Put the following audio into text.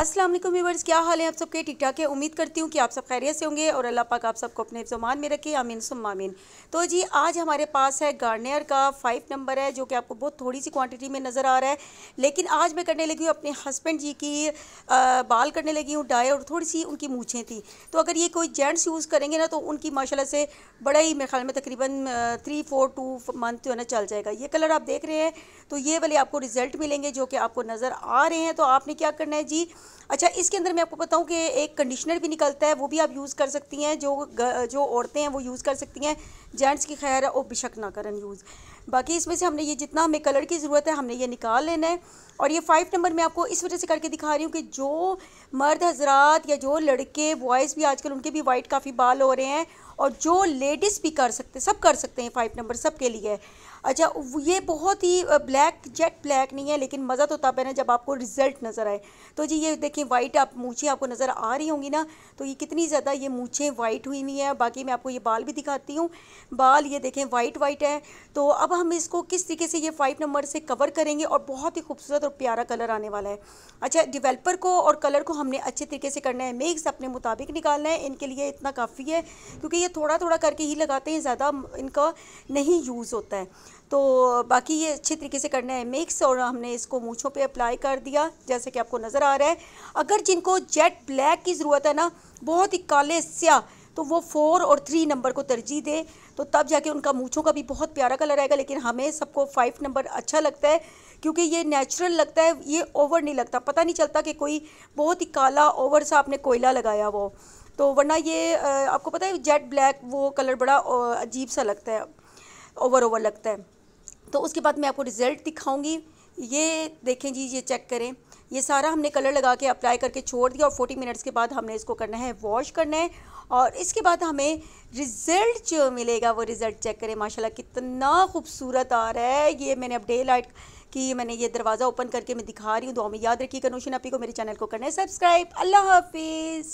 असलम व्यवर्स क्या हाल है आप सबके ठीक ठाक है उम्मीद करती हूँ कि आप सब खैरियत से होंगे और अल्लाह पाक आप सबको अपने जुमान में रखे आमीन सुमामीन तो जी आज हमारे पास है गार्नियर का फाइव नंबर है जो कि आपको बहुत थोड़ी सी क्वांटिटी में नज़र आ रहा है लेकिन आज मैं करने लगी हूँ अपने हस्बैंड जी की आ, बाल करने लगी हूँ डाई और थोड़ी सी उनकी मूछें थी तो अगर ये कोई जेंट्स यूज़ करेंगे ना तो उनकी माशाला से बड़ा ही मेरे ख्याल में तकरीबन थ्री फोर टू मंथ जो है ना चल जाएगा ये कलर आप देख रहे हैं तो ये वाले आपको रिजल्ट मिलेंगे जो कि आपको नज़र आ रहे हैं तो आपने क्या करना है जी अच्छा इसके अंदर मैं आपको बताऊं कि एक कंडीशनर भी निकलता है वो भी आप यूज़ कर सकती हैं जो जो औरतें हैं वो यूज़ कर सकती हैं जेंट्स की खैर है और बिशक ना करें यूज़ बाकी इसमें से हमने ये जितना हमें कलर की ज़रूरत है हमने ये निकाल लेना है और ये फाइव नंबर मैं आपको इस वजह से करके दिखा रही हूँ कि जो मर्द हजरात या जो लड़के बॉयज़ भी आजकल उनके भी वाइट काफ़ी बाल हो रहे हैं और जो लेडीज़ भी कर सकते सब कर सकते हैं फाइव नंबर सब के लिए अच्छा ये बहुत ही ब्लैक जेट ब्लैक नहीं है लेकिन मज़ा तो तब है ना जब आपको रिजल्ट नज़र आए तो जी ये देखिए वाइट आप मूछें आपको नज़र आ रही होंगी ना तो ये कितनी ज़्यादा ये मूछें वाइट हुई हुई हैं बाकी मैं आपको ये बाल भी दिखाती हूँ बाल ये देखें वाइट वाइट है तो अब हम इसको किस तरीके से ये फाइव नंबर से कवर करेंगे और बहुत ही खूबसूरत और प्यारा कलर आने वाला है अच्छा डिवेलपर को और कलर को हमने अच्छे तरीके से करना है मेक्स अपने मुताबिक निकालना है इनके लिए इतना काफ़ी है क्योंकि ये थोड़ा थोड़ा करके ही लगाते हैं ज़्यादा इनका नहीं यूज़ होता है तो बाकी ये अच्छी तरीके से करना है मिक्स और हमने इसको मूछों पे अप्लाई कर दिया जैसे कि आपको नज़र आ रहा है अगर जिनको जेट ब्लैक की ज़रूरत है ना बहुत ही काले स्या तो वो फोर और थ्री नंबर को तरजीह दे तो तब जाके उनका मूछों का भी बहुत प्यारा कलर आएगा लेकिन हमें सबको फाइव नंबर अच्छा लगता है क्योंकि ये नेचुरल लगता है ये ओवर नहीं लगता पता नहीं चलता कि कोई बहुत ही काला ओवर सा आपने कोयला लगाया वो तो वरना ये आपको पता है जेट ब्लैक वो कलर बड़ा अजीब सा लगता है ओवर ओवर लगता है तो उसके बाद मैं आपको रिज़ल्ट दिखाऊंगी ये देखें जी ये चेक करें ये सारा हमने कलर लगा के अप्लाई करके छोड़ दिया और 40 मिनट्स के बाद हमने इसको करना है वॉश करना है और इसके बाद हमें रिज़ल्ट जो मिलेगा वो रिज़ल्ट चेक करें माशाल्लाह कितना खूबसूरत आ रहा है ये मैंने अब डे लाइट की मैंने ये दरवाज़ा ओपन करके मैं दिखा रही हूँ दो हमें याद रखिएगा नोशन आपी को मेरे चैनल को करना है सब्सक्राइब अल्लाह हाफिज़